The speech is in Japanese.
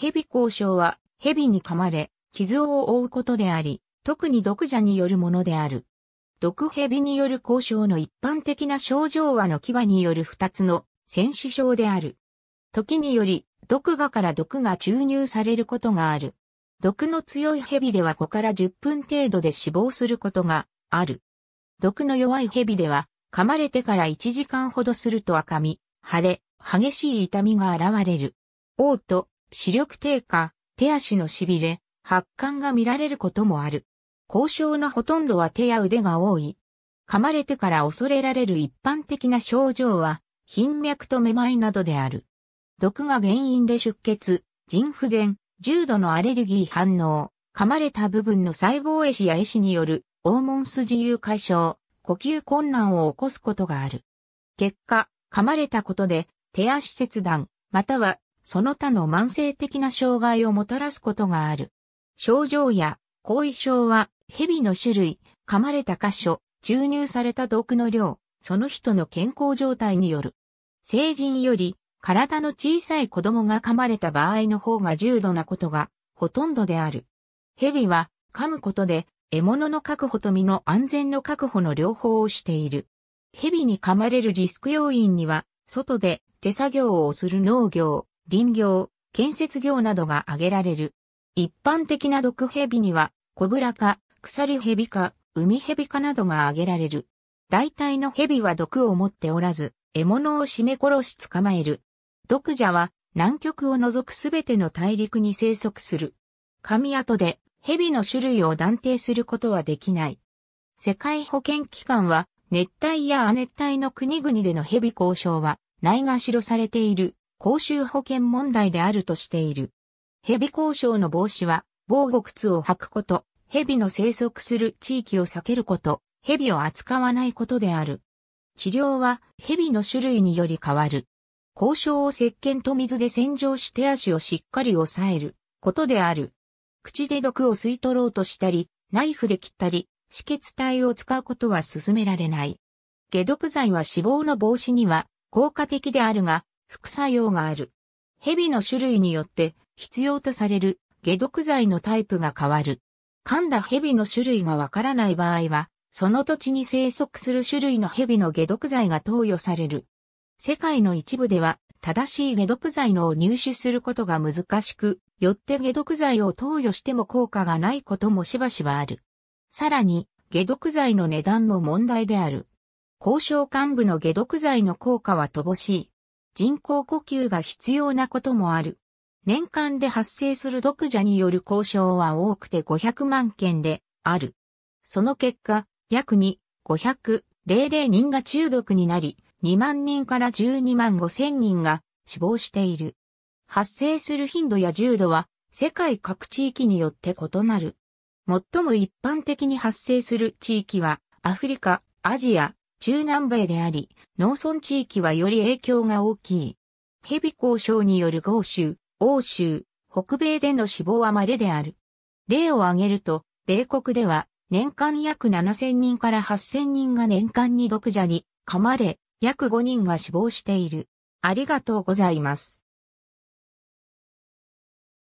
蛇交渉は、蛇に噛まれ、傷を負うことであり、特に毒蛇によるものである。毒蛇による交渉の一般的な症状はの牙による二つの戦死症である。時により、毒牙から毒が注入されることがある。毒の強い蛇では5から10分程度で死亡することがある。毒の弱い蛇では、噛まれてから1時間ほどすると赤み、腫れ、激しい痛みが現れる。嘔吐、視力低下、手足の痺れ、発汗が見られることもある。交渉のほとんどは手や腕が多い。噛まれてから恐れられる一般的な症状は、頻脈とめまいなどである。毒が原因で出血、腎不全、重度のアレルギー反応、噛まれた部分の細胞壊死や壊死による、黄門筋由解消、呼吸困難を起こすことがある。結果、噛まれたことで、手足切断、またはその他の慢性的な障害をもたらすことがある。症状や後遺症は、蛇の種類、噛まれた箇所、注入された毒の量、その人の健康状態による。成人より体の小さい子供が噛まれた場合の方が重度なことがほとんどである。蛇は噛むことで獲物の確保と身の安全の確保の両方をしている。蛇に噛まれるリスク要因には、外で手作業をする農業、林業、建設業などが挙げられる。一般的な毒蛇には、コブラか、鎖蛇か、海蛇かなどが挙げられる。大体の蛇は毒を持っておらず、獲物を締め殺し捕まえる。毒蛇は、南極を除くすべての大陸に生息する。神跡で、蛇の種類を断定することはできない。世界保健機関は、熱帯や亜熱帯の国々での蛇交渉は、ないがしろされている公衆保険問題であるとしている。蛇交渉の防止は、防護靴を履くこと、蛇の生息する地域を避けること、蛇を扱わないことである。治療は蛇の種類により変わる。交渉を石鹸と水で洗浄して足をしっかり押さえることである。口で毒を吸い取ろうとしたり、ナイフで切ったり、止血体を使うことは勧められない。下毒剤は死亡の防止には効果的であるが、副作用がある。蛇の種類によって必要とされる解毒剤のタイプが変わる。噛んだ蛇の種類がわからない場合は、その土地に生息する種類の蛇の解毒剤が投与される。世界の一部では正しい解毒剤のを入手することが難しく、よって解毒剤を投与しても効果がないこともしばしばある。さらに、解毒剤の値段も問題である。交渉幹部の解毒剤の効果は乏しい。人工呼吸が必要なこともある。年間で発生する毒蛇による交渉は多くて500万件である。その結果、約に500、00人が中毒になり、2万人から12万5千人が死亡している。発生する頻度や重度は世界各地域によって異なる。最も一般的に発生する地域はアフリカ、アジア、中南米であり、農村地域はより影響が大きい。ヘビ交渉による豪州、欧州、北米での死亡は稀である。例を挙げると、米国では年間約7000人から8000人が年間に毒蛇に噛まれ、約5人が死亡している。ありがとうございます。